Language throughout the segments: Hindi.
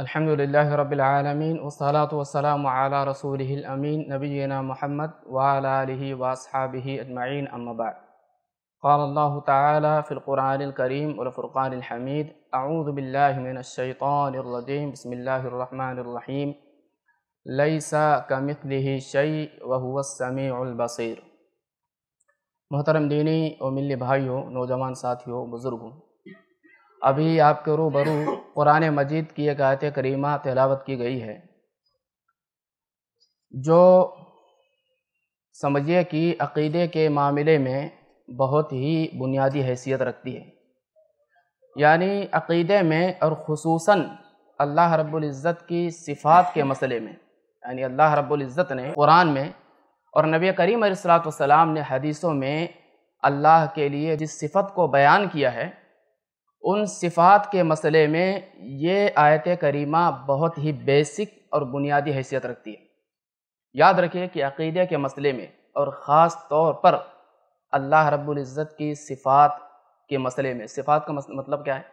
الحمد لله رب العالمين والصلاة والسلام على رسوله الأمين نبينا محمد وعلى آله وأصحابه أجمعين أما بعد قال الله تعالى في القرآن الكريم والفرقان الحميد أعوذ بالله من الشيطان الرجيم بسم الله الرحمن الرحيم ليس كمثله شيء وهو السميع البصير محترم ديني وملي ملی نوجوان ساتيو بزرگوں अभी आपके रूबरू कुरान मजीद की एक आयत करीमा तिलावत की गई है जो समझिए कि अक़ीदे के मामले में बहुत ही बुनियादी हैसियत रखती है यानी अक़ीदे में और खसूस अल्लाह रब्ज़त की सिफ़ात के मसले में यानी अल्लाह रब्ज़त ने कुरान में और नबी करीम सलाम ने हदीसों में अल्लाह के लिए जिस सिफ़त को बयान किया है उन सिफ़ात के मसले में ये आयत करीमा बहुत ही बेसिक और बुनियादी हैसियत रखती है याद रखिए कि अकीदे के मसले में और ख़ास तौर पर अल्लाह रब्ज़त की सिफ़ात के मसले में सिफ़ात का मतलब क्या है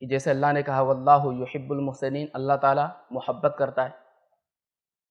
कि जैसे अल्लाह ने कहा वल्लाहब्बुलमहसिन अल्लाह ताला मोहब्बत करता है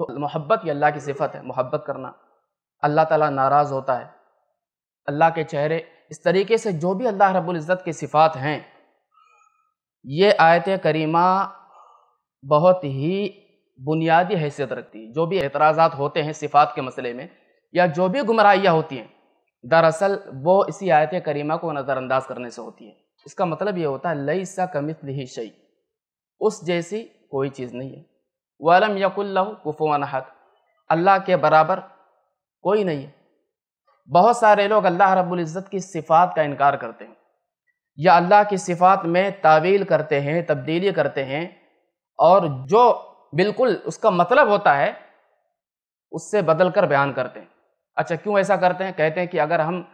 तो मोहब्बत ये अल्लाह की सिफत है मोहब्बत करना अल्लाह ताला नाराज़ होता है अल्लाह के चेहरे इस तरीके से जो भी अल्लाह रब्ज़त के सिफ़ात हैं ये आयत करीमा बहुत ही बुनियादी हैसियत रखती है जो भी एतराज़ात होते हैं सिफात के मसले में या जो भी गुमराहियाँ होती हैं दरअसल वो इसी आयत करीमा को नज़रअंदाज करने से होती है इसका मतलब ये होता है लई सा कमित ही शई उस जैसी कोई चीज़ नहीं है वालम यकुल्लु कुफवान हक अल्लाह के बराबर कोई नहीं है बहुत सारे लोग अल्लाह रब्ज़त की सिफात का इनकार करते हैं या अल्लाह की सिफात में तावील करते हैं तब्दीली करते हैं और जो बिल्कुल उसका मतलब होता है उससे बदल कर बयान करते हैं अच्छा क्यों ऐसा करते हैं कहते हैं कि अगर हम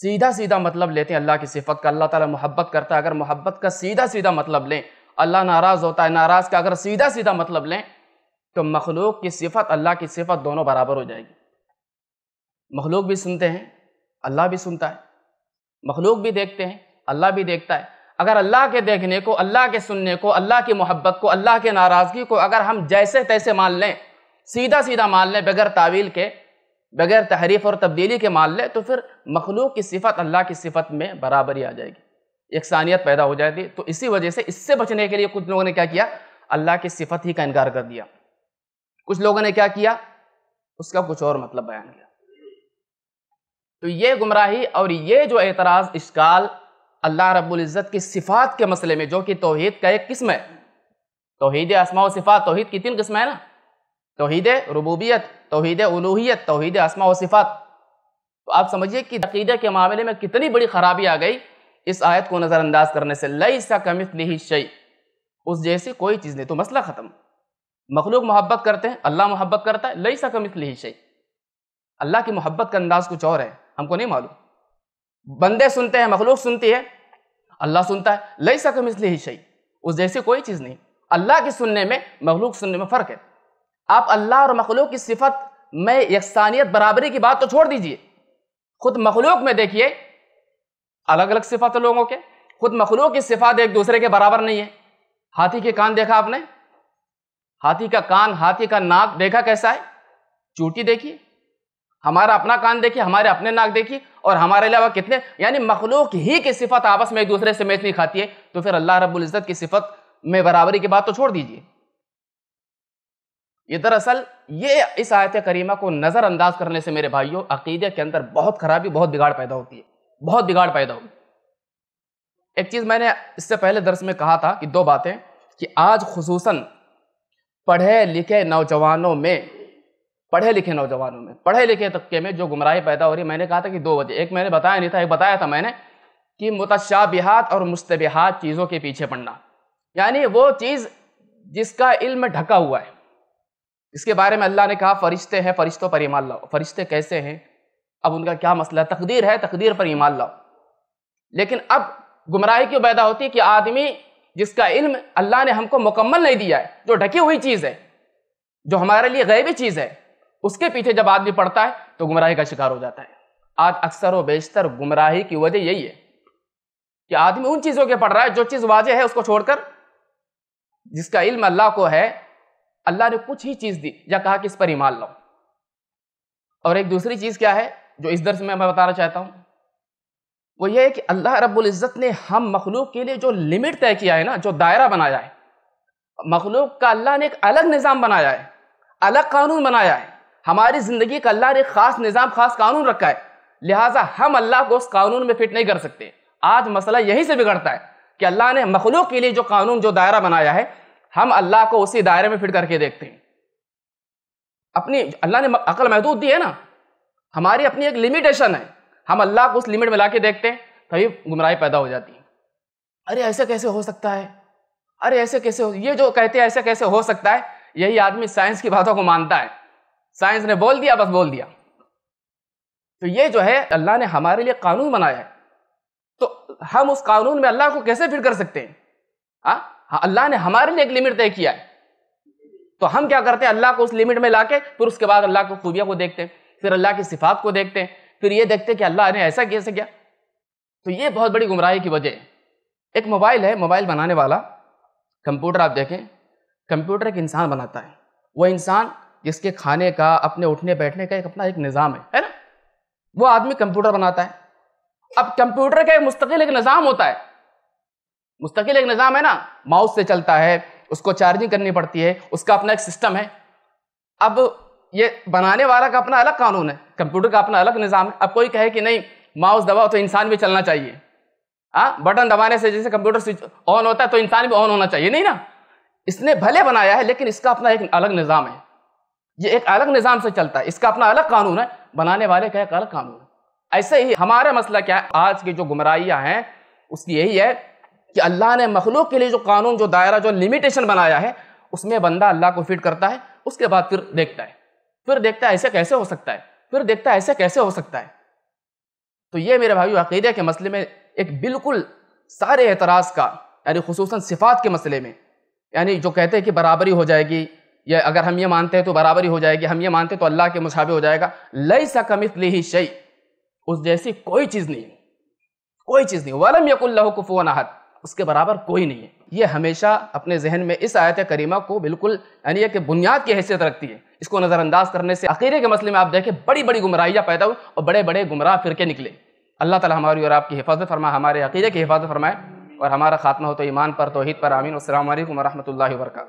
सीधा सीधा मतलब लेते हैं अल्लाह की सिफत का अल्लाह ताला मोहब्बत करता है अगर मोहब्बत का सीधा सीधा मतलब लें अल्लाह नाराज़ होता है नाराज़ का अगर सीधा सीधा मतलब लें तो मखलूक की सिफत अल्लाह की सिफत दोनों बराबर हो जाएगी मखलूक भी सुनते हैं अल्लाह भी सुनता है मखलूक भी देखते हैं अल्लाह भी देखता है अगर अल्लाह के देखने को अल्लाह के सुनने को अल्लाह की मोहब्बत को अल्लाह के नाराज़गी को अगर हम जैसे तैसे मान लें सीधा सीधा मान लें बगैर तावील के बगैर तहरीफ और तब्दीली के मान लें तो फिर मखलूक की सिफत अल्लाह की सिफत में बराबरी आ जाएगी एकसानियत पैदा हो जाएगी तो इसी वजह से इससे बचने के लिए कुछ लोगों ने क्या किया अल्लाह की सिफत ही का इनकार कर दिया कुछ लोगों ने क्या किया उसका कुछ और मतलब बयान किया तो ये गुमराही और ये जो एतराज़ इश्काल अल्लाह रबुल्जत की सिफ़ात के मसले में जो कि तोहहीद का एक किस्म है तोहहीद आसमा सिफ़ात तोहहीद की तीन किस्म है ना तोहहीद रबूबियत तोहहीद उलूहियत तोहद आसमा सिफ़ात तो आप समझिए कि अकीदे के मामले में कितनी बड़ी खराबी आ गई इस आयत को नज़रअंदाज करने से लई सा कमित नहीं शई उस जैसी कोई चीज़ नहीं तो मसला ख़त्म मखलूक मोहब्बत करते हैं अल्लाह मोहब्बत करता है लई सा कमित नहीं शई अल्लाह की मोहब्बत का अंदाज़ कुछ और है हमको नहीं मालूम बंदे सुनते हैं मखलूक सुनती है अल्लाह सुनता है लई सकम इसलिए ही सही उस जैसी कोई चीज़ नहीं अल्लाह के सुनने में मखलूक सुनने में फ़र्क है आप अल्लाह और मखलूक की सिफत में यकसानियत बराबरी की बात तो छोड़ दीजिए खुद मखलूक में देखिए अलग अलग सिफत है लोगों के खुद मखलूक की सिफात एक दूसरे के बराबर नहीं है हाथी के कान देखा आपने हाथी का कान हाथी का नाक देखा कैसा है चूटी देखिए हमारा अपना कान देखिए हमारे अपने नाक देखिए और हमारे अलावा कितने यानी मखलूक ही की सिफत आपस में एक दूसरे से मैच नहीं खाती है तो फिर अल्लाह रब्बुल इज़्ज़त की सिफत में बराबरी की बात तो छोड़ दीजिए ये दरअसल ये इस आयत करीमा को नज़रअंदाज करने से मेरे भाइयों अकीदे के अंदर बहुत खराबी बहुत बिगाड़ पैदा होती है बहुत बिगाड़ पैदा होती एक चीज़ मैंने इससे पहले दर्स में कहा था कि दो बातें कि आज खसूस पढ़े लिखे नौजवानों में पढ़े लिखे नौजवानों में पढ़े लिखे तबके में जो गुमराही पैदा हो रही मैंने कहा था कि दो वजह एक मैंने बताया नहीं था एक बताया था मैंने कि मुतशाबिहात और मुस्तबिहात चीज़ों के पीछे पड़ना यानी वो चीज़ जिसका इल्म ढका हुआ है इसके बारे में अल्लाह ने कहा फरिश्ते हैं फरिश्तों पर ईमान लाओ फरिश्ते कैसे हैं अब उनका क्या मसला तकदीर है तकदीर पर ईमान लाओ लेकिन अब गुमराही क्यों पैदा होती है कि आदमी जिसका इल्म अल्लाह ने हमको मुकम्मल नहीं दिया है जो ढकी हुई चीज़ है जो हमारे लिए गैबी चीज़ है उसके पीछे जब आदमी पड़ता है तो गुमराही का शिकार हो जाता है आज अक्सर व बेशतर गुमराही की वजह यही है कि आदमी उन चीज़ों के पढ़ रहा है जो चीज़ वाजह है उसको छोड़कर जिसका इल्म अल्लाह को है अल्लाह ने कुछ ही चीज़ दी या कहा कि इस पर ईमान लो और एक दूसरी चीज़ क्या है जो इस दर्ज में मैं बताना चाहता हूँ वो ये है कि अल्लाह रब्बुल इज़्ज़त ने हम मखलूक के लिए जो लिमिट तय किया है ना जो दायरा बनाया है मखलूक का अल्लाह ने एक अलग निज़ाम बनाया है अलग कानून बनाया है हमारी ज़िंदगी का अल्लाह ने ख़ास निज़ाम ख़ास कानून रखा है लिहाजा हम अल्लाह को उस कानून में फिट नहीं कर सकते आज मसला यहीं से बिगड़ता है कि अल्लाह ने मखलूक के लिए जो कानून जो दायरा बनाया है हम अल्लाह को उसी दायरे में फिट करके देखते हैं अपनी अल्लाह ने अकल महदूद दी है ना हमारी अपनी एक लिमिटेशन है हम अल्लाह को उस लिमिट में ला के देखते हैं तभी गुमराह पैदा हो जाती है अरे ऐसे कैसे हो सकता है अरे ऐसे कैसे हो ये जो कहते हैं ऐसे कैसे हो सकता है यही आदमी साइंस की बातों को मानता है साइंस ने बोल दिया बस बोल दिया तो ये जो है अल्लाह ने हमारे लिए कानून बनाया है तो हम उस कानून में अल्लाह को कैसे फिर कर सकते हैं हाँ, अल्लाह ने हमारे लिए एक लिमिट तय किया है तो हम क्या करते हैं अल्लाह को उस लिमिट में लाके फिर उसके बाद अल्लाह की खूबिया को देखते हैं फिर अल्लाह की सिफात को देखते हैं फिर ये देखते हैं कि अल्लाह ने ऐसा कैसे किया तो ये बहुत बड़ी गुमराही की वजह है एक मोबाइल है मोबाइल बनाने वाला कंप्यूटर आप देखें कंप्यूटर एक इंसान बनाता है वह इंसान जिसके खाने का अपने उठने बैठने का एक अपना एक निज़ाम है है ना वो आदमी कंप्यूटर बनाता है अब कंप्यूटर का एक मुस्तकिल एक निज़ाम होता है मुस्तकिल एक निज़ाम है ना माउस से चलता है उसको चार्जिंग करनी पड़ती है उसका अपना एक सिस्टम है अब ये बनाने वाला का अपना अलग कानून है कंप्यूटर का अपना अलग निज़ाम है अब कोई कहे कि नहीं माउस दबाओ तो इंसान भी चलना चाहिए हाँ बटन दबाने से जैसे कंप्यूटर स्विच ऑन होता है तो इंसान भी ऑन होना चाहिए नहीं ना इसने भले बनाया है लेकिन इसका अपना एक अलग निज़ाम है ये एक अलग निज़ाम से चलता है इसका अपना अलग कानून है बनाने वाले का एक अलग कानून है ऐसे ही हमारा मसला क्या है आज की जो गुमराहियाँ हैं उसकी यही है कि अल्लाह ने मखलूक के लिए जो कानून जो दायरा जो लिमिटेशन बनाया है उसमें बंदा अल्लाह को फिट करता है उसके बाद फिर देखता है फिर देखता है ऐसे कैसे हो सकता है फिर देखता है ऐसे कैसे हो सकता है तो ये मेरे भाई अकीदे के मसले में एक बिल्कुल सारे एतराज़ का यानी खसूस सिफात के मसले में यानी जो कहते हैं कि बराबरी हो जाएगी या अगर हम ये मानते हैं तो बराबरी हो जाएगी हम ये मानते हैं तो अल्लाह के मुसाबे हो जाएगा लई सा कमितली ही शई उस जैसी कोई चीज़ नहीं कोई चीज़ नहीं वालम यकुल्लह अहद उसके बराबर कोई नहीं है ये हमेशा अपने जहन में इस आयत करीमा को बिल्कुल यानी कि बुनियाद की हैसियत रखती है इसको नज़रअंदाज करने से अखीरे के मसले में आप देखें बड़ी बड़ी गुमराहियाँ पैदा हुई और बड़े बड़े गुमराह फिरके निकले अल्लाह ताला हमारी और आपकी हिफाजत फरमाए हमारे अकीदे की हिफाजत फरमाए और हमारा खात्मा हो तो ईमान पर तोहद पर आमीन असल वरहमल वर्का